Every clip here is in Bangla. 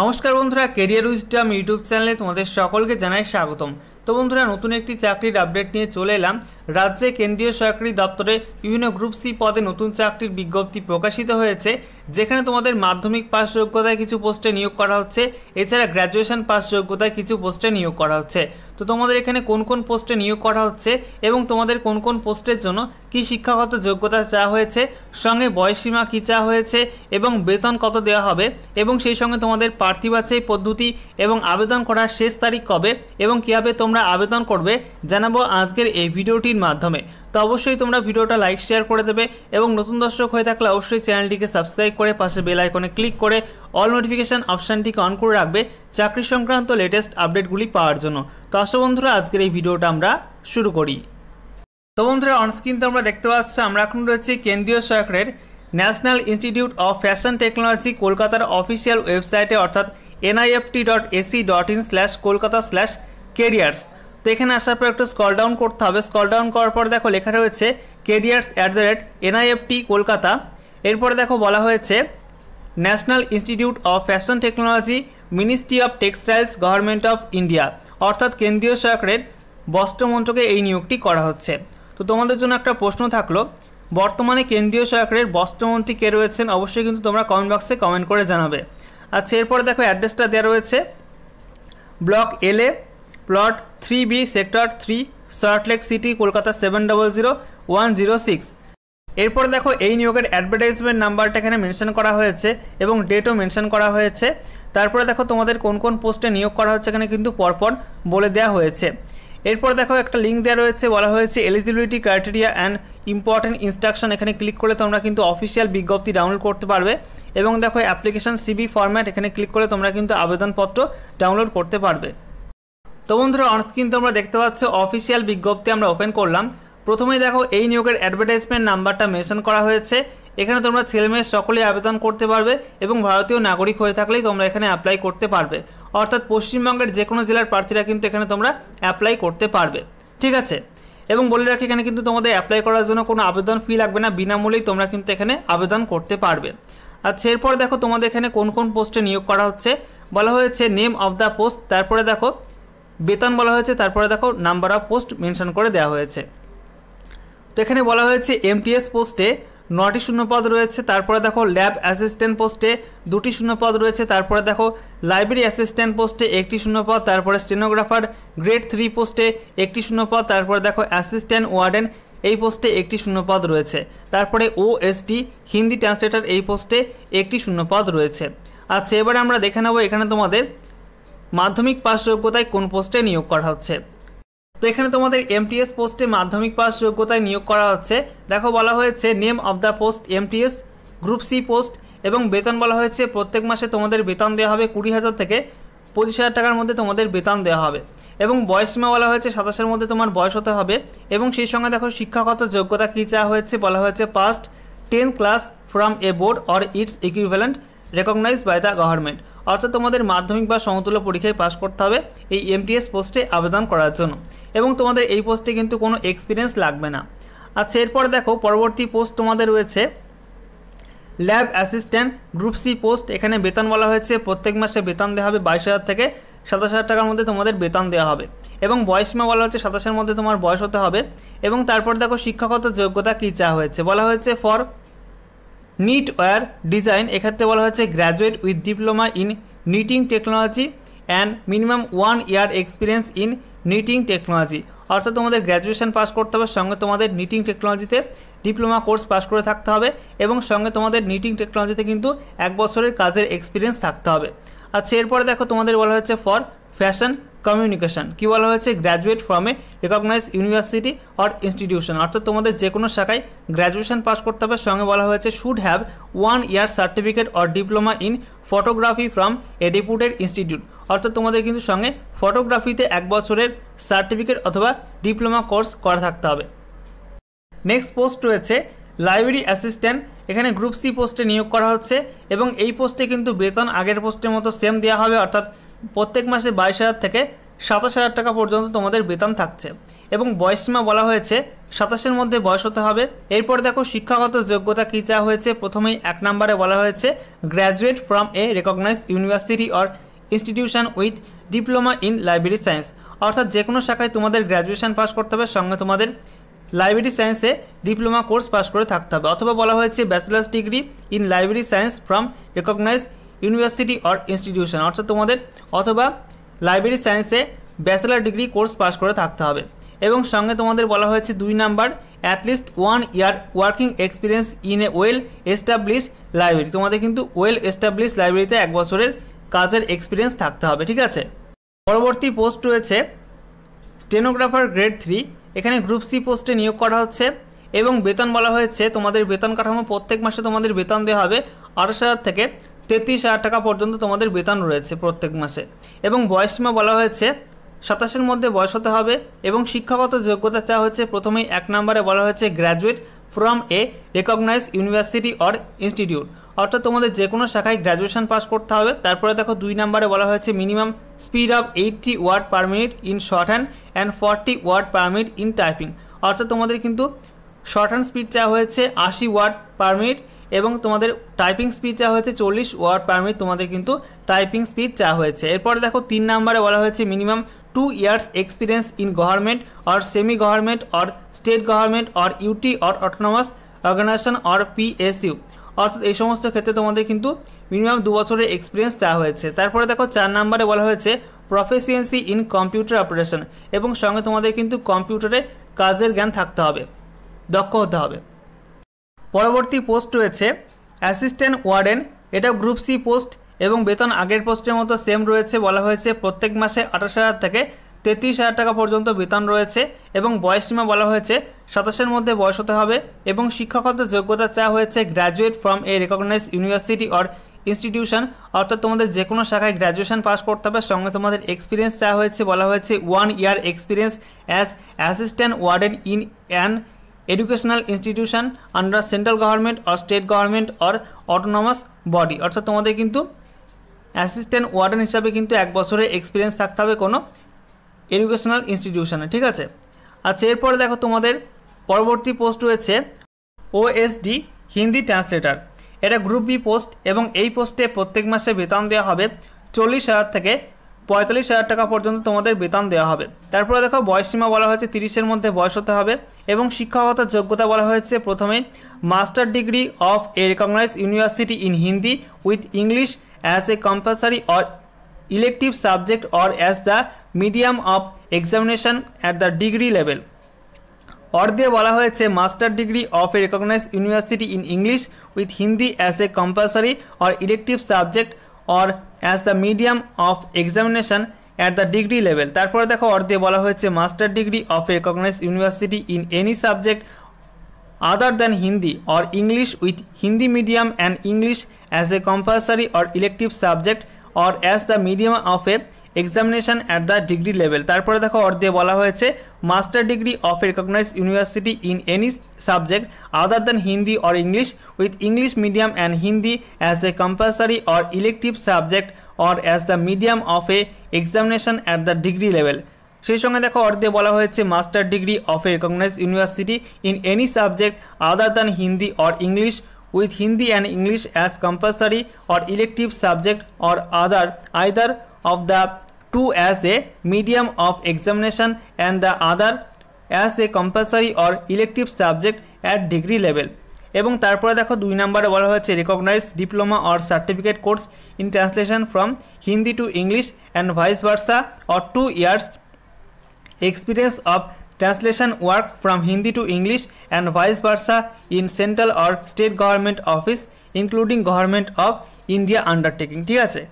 নমস্কার বন্ধুরা কেরিয়ার উইজডাম ইউটিউব চ্যানেলে তোমাদের সকলকে জানাই স্বাগতম তো বন্ধুরা নতুন একটি চাকরির আপডেট নিয়ে চলে এলাম রাজ্যে কেন্দ্রীয় সরকারি দপ্তরে বিভিন্ন গ্রুপ সি পদে নতুন চাকরির বিজ্ঞপ্তি প্রকাশিত হয়েছে যেখানে তোমাদের মাধ্যমিক পাস যোগ্যতায় কিছু পোস্টে নিয়োগ করা হচ্ছে এছাড়া গ্র্যাজুয়েশন পাস যোগ্যতায় কিছু পোস্টে নিয়োগ করা হচ্ছে তো তোমাদের এখানে কোন কোন পোস্টে নিয়োগ করা হচ্ছে এবং তোমাদের কোন কোন পোস্টের জন্য কি শিক্ষাগত যোগ্যতা চাওয়া হয়েছে সঙ্গে বয়সীমা কী চাওয়া হয়েছে এবং বেতন কত দেওয়া হবে এবং সেই সঙ্গে তোমাদের প্রার্থী পদ্ধতি এবং আবেদন করার শেষ তারিখ কবে এবং কীভাবে তোমরা আবেদন করবে জানাবো আজকের এই ভিডিওটির মাধ্যমে তো অবশ্যই তোমরা ভিডিওটা লাইক শেয়ার করে দেবে এবং নতুন দর্শক হয়ে থাকলে অবশ্যই চ্যানেলটিকে সাবস্ক্রাইব করে পাশে বেল আইকনে ক্লিক করে অল নোটিফিকেশান অপশানটিকে অন করে রাখবে চাকরি সংক্রান্ত লেটেস্ট আপডেটগুলি পাওয়ার জন্য তো আসো বন্ধুরা আজকের এই ভিডিওটা আমরা শুরু করি তো বন্ধুরা অনস্ক্রিন তো আমরা দেখতে পাচ্ছি আমরা এখন রয়েছি কেন্দ্রীয় সরকারের national institute of fashion technology কলকাতার অফিসিয়াল ওয়েবসাইটে অর্থাৎ NIFT dot AC dot in slash Kolkata slash careers তো এখানে আসার পর একটু স্কল ডাউন করতে হবে স্কল ডাউন করার পর দেখো লেখা রয়েছে careers at the rate NIFT Kolkata এরপর দেখো বলা হয়েছে national institute of fashion technology ministry of textiles government of India অর্থাৎ কেন্দ্রীয় সরকারের বস্ত্র মন্ত্রকে এই নিয়োগটি করা হচ্ছে তো তোমাদের জন্য একটা প্রশ্ন থাকলো বর্তমানে কেন্দ্রীয় সরকারের বস্ত্রমন্ত্রী কে রয়েছেন অবশ্যই কিন্তু তোমরা কমেন্ট বক্সে কমেন্ট করে জানাবে আচ্ছা এরপরে দেখো অ্যাড্রেসটা দেওয়া রয়েছে block L A plot three B sector three Salt Lake city Kolkata seven double zero one zero six এরপর দেখো এই নিয়োগের অ্যাডভার্টাইজমেন্ট নাম্বারটা এখানে মেনশন করা হয়েছে এবং ডেটও মেনশন করা হয়েছে তারপরে দেখো তোমাদের কোন কোন পোস্টে নিয়োগ করা হচ্ছে এখানে কিন্তু পরপর বলে দেওয়া হয়েছে এরপর দেখো একটা লিঙ্ক দেওয়া রয়েছে বলা হয়েছে eligibility criteria and important instruction এখানে ক্লিক করলে তোমরা কিন্তু অফিসিয়াল বিজ্ঞপ্তি ডাউনলোড করতে পারবে এবং দেখো অ্যাপ্লিকেশন সিবি ফরম্যাট এখানে ক্লিক করে তোমরা কিন্তু আবেদনপত্র ডাউনলোড করতে পারবে তো বন্ধুরা অনস্ক্রিন তোমরা দেখতে পাচ্ছ অফিসিয়াল বিজ্ঞপ্তি আমরা ওপেন করলাম প্রথমেই দেখো এই নিয়োগের অ্যাডভার্টাইজমেন্ট নাম্বারটা মেনশন করা হয়েছে এখানে তোমরা ছেলেমেয়ে সকলেই আবেদন করতে পারবে এবং ভারতীয় নাগরিক হয়ে থাকলেই তোমরা এখানে অ্যাপ্লাই করতে পারবে অর্থাৎ পশ্চিমবঙ্গের যে কোনো জেলার প্রার্থীরা কিন্তু এখানে তোমরা অ্যাপ্লাই করতে পারবে ঠিক আছে এবং বলে রাখি এখানে কিন্তু তোমাদের অ্যাপ্লাই করার জন্য কোনো আবেদন ফি লাগবে না বিনামূল্যেই তোমরা কিন্তু এখানে আবেদন করতে পারবে আচ্ছা এরপরে দেখো তোমাদের এখানে কোন কোন পোস্টে নিয়োগ করা হচ্ছে বলা হয়েছে নেম অফ দ্য পোস্ট তারপরে দেখো বেতন বলা হয়েছে তারপরে দেখো নাম্বার অফ পোস্ট মেনশন করে দেওয়া হয়েছে তো এখানে বলা হয়েছে এমটিএস পোস্টে নটি শূন্যপদ রয়েছে তারপরে দেখো ল্যাব অ্যাসিস্ট্যান্ট পোস্টে দুটি শূন্যপদ রয়েছে তারপরে দেখো লাইব্রেরি অ্যাসিস্ট্যান্ট পোস্টে একটি শূন্যপদ তারপরে স্টেনোগ্রাফার গ্রেড থ্রি পোস্টে একটি শূন্যপদ তারপরে দেখো অ্যাসিস্ট্যান্ট ওয়ার্ডেন এই পোস্টে একটি শূন্যপদ রয়েছে তারপরে ওএসটি হিন্দি ট্রান্সলেটর এই পোস্টে একটি শূন্যপদ রয়েছে আচ্ছা এবারে আমরা দেখে নেবো এখানে তোমাদের মাধ্যমিক পাস যোগ্যতায় কোন পোস্টে নিয়োগ করা হচ্ছে তো এখানে তোমাদের এমটিএস পোস্টে মাধ্যমিক পাস যোগ্যতায় নিয়োগ করা হচ্ছে দেখো বলা হয়েছে name of the post MTS group C post এবং বেতন বলা হয়েছে প্রত্যেক মাসে তোমাদের বেতন দেওয়া হবে কুড়ি হাজার থেকে পঁচিশ হাজার টাকার মধ্যে তোমাদের বেতন দেওয়া হবে এবং বয়সসীমা বলা হয়েছে সাতাশের মধ্যে তোমার বয়স হতে হবে এবং সেই সঙ্গে দেখো শিক্ষাগত যোগ্যতা কী চাওয়া হয়েছে বলা হয়েছে passed ten class from a board or its equivalent recognized by the government অর্থাৎ তোমাদের মাধ্যমিক বা সমতুল্য পরীক্ষায় পাশ করতে হবে এই এমটিএস পোস্টে আবেদন করার জন্য এবং তোমাদের এই পোস্টে কিন্তু কোনো এক্সপিরিয়েন্স লাগবে না আচ্ছা এরপর দেখো পরবর্তী পোস্ট তোমাদের রয়েছে lab assistant group C post এখানে বেতন বলা হয়েছে প্রত্যেক মাসে বেতন দেওয়া হবে বাইশ হাজার থেকে সাতাশ হাজার টাকার মধ্যে তোমাদের বেতন দেওয়া হবে এবং মা বলা হচ্ছে সাতাশের মধ্যে তোমার বয়স হতে হবে এবং তারপর দেখো শিক্ষাগত যোগ্যতা কী চা হয়েছে বলা হয়েছে ফর নিট ওয়ার ডিজাইন এক্ষেত্রে বলা হয়েছে graduate with diploma in knitting technology and minimum one year experience in knitting technology অর্থাৎ তোমাদের গ্র্যাজুয়েশন পাস করতে হবে সঙ্গে তোমাদের নিটিং টেকনোলজিতে ডিপ্লোমা কোর্স পাস করে থাকতে হবে এবং সঙ্গে তোমাদের নিটিং টেকনোলজিতে কিন্তু এক বছরের কাজের এক্সপিরিয়েন্স থাকতে হবে আচ্ছা এরপরে দেখো তোমাদের বলা হচ্ছে ফর ফ্যাশন কমিউনিকেশন কি বলা হয়েছে graduate from a recognise university or institution অর্থাৎ তোমাদের যে কোনো শাখায় গ্র্যাজুয়েশন পাস করতে হবে সঙ্গে বলা হয়েছে should have one year certificate or diploma in photography from a reputed institute অর্থাৎ তোমাদের কিন্তু সঙ্গে ফটোগ্রাফিতে এক বছরের সার্টিফিকেট অথবা ডিপ্লোমা কোর্স করা থাকতে হবে নেক্সট পোস্ট রয়েছে লাইব্রেরি অ্যাসিস্ট্যান্ট এখানে গ্রুপ সি পোস্টে নিয়োগ করা হচ্ছে এবং এই পোস্টে কিন্তু বেতন আগের পোস্টের মতো সেম দেওয়া হবে অর্থাৎ প্রত্যেক মাসে বাইশ হাজার থেকে সাতাশ হাজার টাকা পর্যন্ত তোমাদের বেতন থাকছে এবং বয়সীমা বলা হয়েছে সাতাশের মধ্যে বয়স হতে হবে এরপর দেখো শিক্ষাগত যোগ্যতা কী চাওয়া হয়েছে প্রথমেই এক নম্বরে বলা হয়েছে graduate from a recognized university or institution with diploma in library science অর্থাৎ যে কোনো শাখায় তোমাদের গ্র্যাজুয়েশন পাস করতে হবে সঙ্গে তোমাদের লাইব্রেরি সায়েন্সে ডিপ্লোমা কোর্স পাস করে থাকতে হবে অথবা বলা হয়েছে bachelor's degree in library science from recognize university or institution অর্থাৎ তোমাদের অথবা লাইব্রেরি সায়েন্সে ব্যাচেলার ডিগ্রি কোর্স পাস করে থাকতে হবে এবং সঙ্গে তোমাদের বলা হয়েছে দুই number at least one year working experience in a well establish library তোমাদের কিন্তু ওয়েল এস্টাবলিশ লাইব্রেরিতে এক বছরের কাজের এক্সপিরিয়েন্স থাকতে হবে ঠিক আছে পরবর্তী পোস্ট রয়েছে স্টেনোগ্রাফার গ্রেড থ্রি এখানে গ্রুপ সি পোস্টে নিয়োগ করা হচ্ছে এবং বেতন বলা হয়েছে তোমাদের বেতন কাঠামো প্রত্যেক মাসে তোমাদের বেতন দেওয়া হবে আঠাশ হাজার থেকে তেত্রিশ হাজার টাকা পর্যন্ত তোমাদের বেতন রয়েছে প্রত্যেক মাসে এবং বয়সীমা বলা হয়েছে সাতাশের মধ্যে বয়স হতে হবে এবং শিক্ষাগত যোগ্যতা চাওয়া হচ্ছে প্রথমেই এক নম্বরে বলা হয়েছে graduate from a recognise university or institute অর্থাৎ তোমাদের যে কোনো শাখায় গ্র্যাজুয়েশন পাস করতে হবে তারপরে দেখো দুই নম্বরে বলা হয়েছে minimum speed of eighty word per minute in shorthand and forty word per minute in typing অর্থাৎ তোমাদের কিন্তু শর্ট হ্যান্ড স্পিড চাওয়া হয়েছে আশি ওয়ার্ড পার মিনিট এবং তোমাদের টাইপিং স্পিড চা হয়েছে চল্লিশ ওয়ার্ড পার মিনিট তোমাদের কিন্তু টাইপিং স্পিড চা হয়েছে এরপরে দেখো তিন নাম্বারে বলা হয়েছে minimum two years experience in government or semi government or state government or UT or autonomous organization or PSU অর্থাৎ এই সমস্ত ক্ষেত্রে তোমাদের কিন্তু মিনিমাম দু বছরের এক্সপিরিয়েন্স চা হয়েছে তারপরে দেখো চার নাম্বারে বলা হয়েছে প্রফেসিয়েন্সি ইন কম্পিউটার অপারেশন এবং সঙ্গে তোমাদের কিন্তু কম্পিউটারে কাজের জ্ঞান থাকতে হবে দক্ষ হতে হবে পরবর্তী পোস্ট রয়েছে অ্যাসিস্ট্যান্ট ওয়ার্ডেন এটা গ্রুপ সি পোস্ট এবং বেতন আগের পোস্টের মতো সেম রয়েছে বলা হয়েছে প্রত্যেক মাসে আঠাশ হাজার থেকে তেত্রিশ হাজার টাকা পর্যন্ত বেতন রয়েছে এবং বয়সসীমা বলা হয়েছে সাতাশের মধ্যে বয়স হতে হবে এবং শিক্ষাগত যোগ্যতা চা হয়েছে graduate from a recognized university or institution অর্থাৎ তোমাদের যে কোনো শাখায় গ্র্যাজুয়েশন পাস করতে হবে সঙ্গে তোমাদের এক্সপিরিয়েন্স চা হয়েছে বলা হয়েছে one year experience as assistant warden in and educational institution under central government or state government or autonomous body অর্থাৎ তোমাদের কিন্তু অ্যাসিস্ট্যান্ট ওয়ার্ডেন হিসাবে কিন্তু এক বছরের এক্সপিরিয়েন্স থাকতে হবে কোনো এডুকেশনাল ইনস্টিটিউশানে ঠিক আছে আচ্ছা এরপরে দেখো তোমাদের পরবর্তী পোস্ট রয়েছে ওএসডি হিন্দি ট্রান্সলেটার এটা গ্রুপ বি পোস্ট এবং এই পোস্টে প্রত্যেক মাসে বেতন দেওয়া হবে চল্লিশ হাজার থেকে পঁয়তাল্লিশ হাজার টাকা পর্যন্ত তোমাদের বেতন দেওয়া হবে তারপরে দেখো বয়সসীমা বলা হয়েছে তিরিশের মধ্যে বয়স হতে হবে এবং শিক্ষাগত যোগ্যতা বলা হয়েছে প্রথমে master degree of a recognise university in Hindi with English as a compulsory or elective subject or as the medium of examination at the degree level or দিয়ে বলা হয়েছে master degree of a recognise university in English with Hindi as a compulsory or elective subject or as the medium of examination at the degree level তারপরে দেখো অর বলা হয়েছে master degree of recognise university in any subject other than Hindi or English with Hindi medium and English as a compulsory or elective subject or as the medium of a examination at the degree level তারপরে দেখো অর দিয়ে বলা হয়েছে master degree of recognise university in any subject other than Hindi or English with English medium and Hindi as a compulsory or elective subject or as the medium of a examination at the degree level সেই সঙ্গে দেখো অর্ধে বলা হয়েছে master degree of a recognise university in any subject other than Hindi or English with Hindi and English as compulsory or elective subject or other either of the two as a medium of examination and the other as a compulsory or elective subject at degree level এবং তারপরে দেখো দুই নম্বরে বলা হয়েছে recognised diploma or certificate course in translation from Hindi to English and vice versa or two years experience of translation work from Hindi to English and vice versa in central or state government office including government of India undertaking ঠিক আছে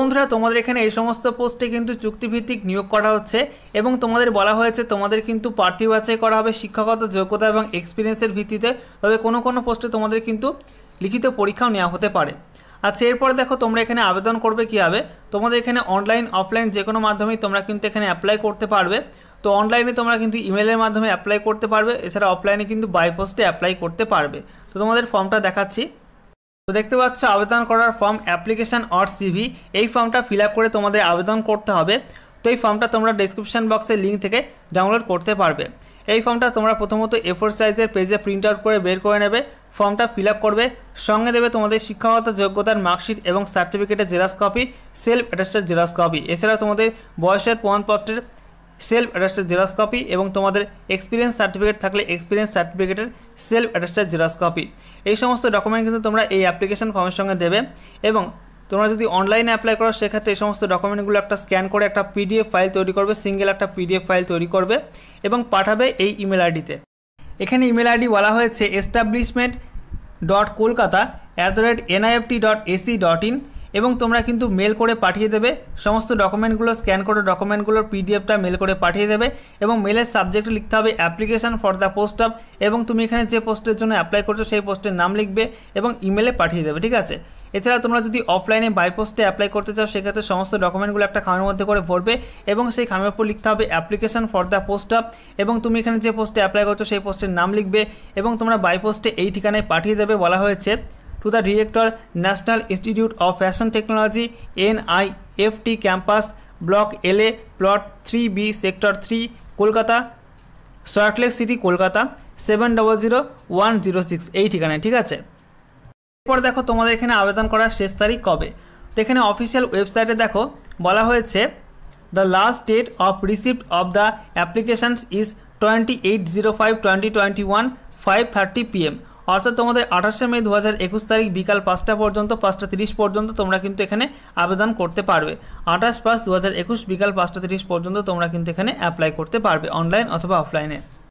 বন্ধুরা তোমাদের এখানে এই সমস্ত পোস্টে কিন্তু চুক্তিভিত্তিক নিয়োগ করা হচ্ছে এবং তোমাদের বলা হয়েছে তোমাদের কিন্তু প্রার্থী বাছাই করা হবে শিক্ষাগত যোগ্যতা এবং এক্সপিরিয়েন্সের ভিত্তিতে তবে কোনো কোনো পোস্টে তোমাদের কিন্তু লিখিত পরীক্ষাও নেওয়া হতে পারে আচ্ছা এরপরে দেখো তোমরা এখানে আবেদন করবে কীভাবে তোমাদের এখানে অনলাইন অফলাইন যে কোনো মাধ্যমেই তোমরা কিন্তু এখানে অ্যাপ্লাই করতে পারবে তো অনলাইনে তোমরা কিন্তু ইমেলের মাধ্যমে অ্যাপ্লাই করতে পারবে এছাড়া অফলাইনে কিন্তু বাই পোস্টে অ্যাপ্লাই করতে পারবে তো তোমাদের ফর্মটা দেখাচ্ছি তো দেখতে পাচ্ছ আবেদন করার ফর্ম অ্যাপ্লিকেশান অর সিভি এই ফর্মটা ফিল করে তোমাদের আবেদন করতে হবে তো এই ফর্মটা তোমরা ডিসক্রিপশান বক্সের লিঙ্ক থেকে ডাউনলোড করতে পারবে এই ফর্মটা তোমরা প্রথমত এফোর সাইজের পেজে প্রিন্ট আউট করে বের করে নেবে ফর্মটা ফিল করবে সঙ্গে দেবে তোমাদের শিক্ষাগত যোগ্যতার মার্কশিট এবং সার্টিফিকেটের xerox copy self attested xerox copy এছাড়া তোমাদের বয়সের প্রমাণপত্রের সেলফ অ্যাটাস্টের জেরক্স কপি এবং তোমাদের এক্সপিরিয়েন্স সার্টিফিকেট থাকলে এক্সপিরিয়েন্স সার্টিফিকেটের সেলফ অ্যাটাস্টের জেরক্স কপি এই সমস্ত ডকুমেন্ট কিন্তু তোমরা এই অ্যাপ্লিকেশন ফর্মের সঙ্গে দেবে এবং তোমরা যদি অনলাইনে অ্যাপ্লাই করো সেক্ষেত্রে এই সমস্ত ডকুমেন্টগুলো একটা স্ক্যান করে একটা পিডিএফ ফাইল তৈরি করবে সিঙ্গেল একটা পিডিএফ ফাইল তৈরি করবে এবং পাঠাবে এই ইমেল আইডিতে এখানে ইমেল আইডি বলা হয়েছে establishment dot Kolkata at the rate NIFT dot AC dot in এবং তোমরা কিন্তু মেল করে পাঠিয়ে দেবে সমস্ত ডকুমেন্টগুলো স্ক্যান করে ডকুমেন্টগুলোর পিডিএফটা মেল করে পাঠিয়ে দেবে এবং মেলের সাবজেক্টে লিখতে হবে application for the post of এবং তুমি এখানে যে পোস্টের জন্য অ্যাপ্লাই করছো সেই পোস্টের নাম লিখবে এবং ইমেলে পাঠিয়ে দেবে ঠিক আছে এছাড়া তোমরা যদি অফলাইনে বাইপোস্টে অ্যাপ্লাই করতে চাও সেক্ষেত্রে সমস্ত ডকুমেন্টগুলো একটা খামের মধ্যে করে ভরবে এবং সেই খামের উপর লিখতে হবে application for the post of এবং তুমি এখানে যে পোস্টে অ্যাপ্লাই করছো সেই পোস্টের নাম লিখবে এবং তোমরা বাইপোস্টে এই ঠিকানায় পাঠিয়ে দেবে বলা হয়েছে to the Director National Institute of Fashion Technology NIFT Campus Block LA Plot 3B Sector 3 Kolkata Salt Lake city Kolkata seven double zero one zero six এই ঠিকানায় ঠিক আছে এরপর দেখো তোমাদের এখানে আবেদন করার শেষ তারিখ কবে তো এখানে অফিসিয়াল ওয়েবসাইটে দেখো বলা হয়েছে the last date of receipt of the applications is twenty eight zero five twenty twenty one five thirty PM অর্থাৎ তোমাদের আঠাশে মে দু তারিখ বিকাল পাঁচটা পর্যন্ত পাঁচটা তিরিশ পর্যন্ত তোমরা কিন্তু এখানে আবেদন করতে পারবে আঠাশ পাঁচ দু বিকাল পাঁচটা তিরিশ পর্যন্ত তোমরা কিন্তু এখানে অ্যাপ্লাই করতে পারবে অনলাইন অথবা অফলাইনে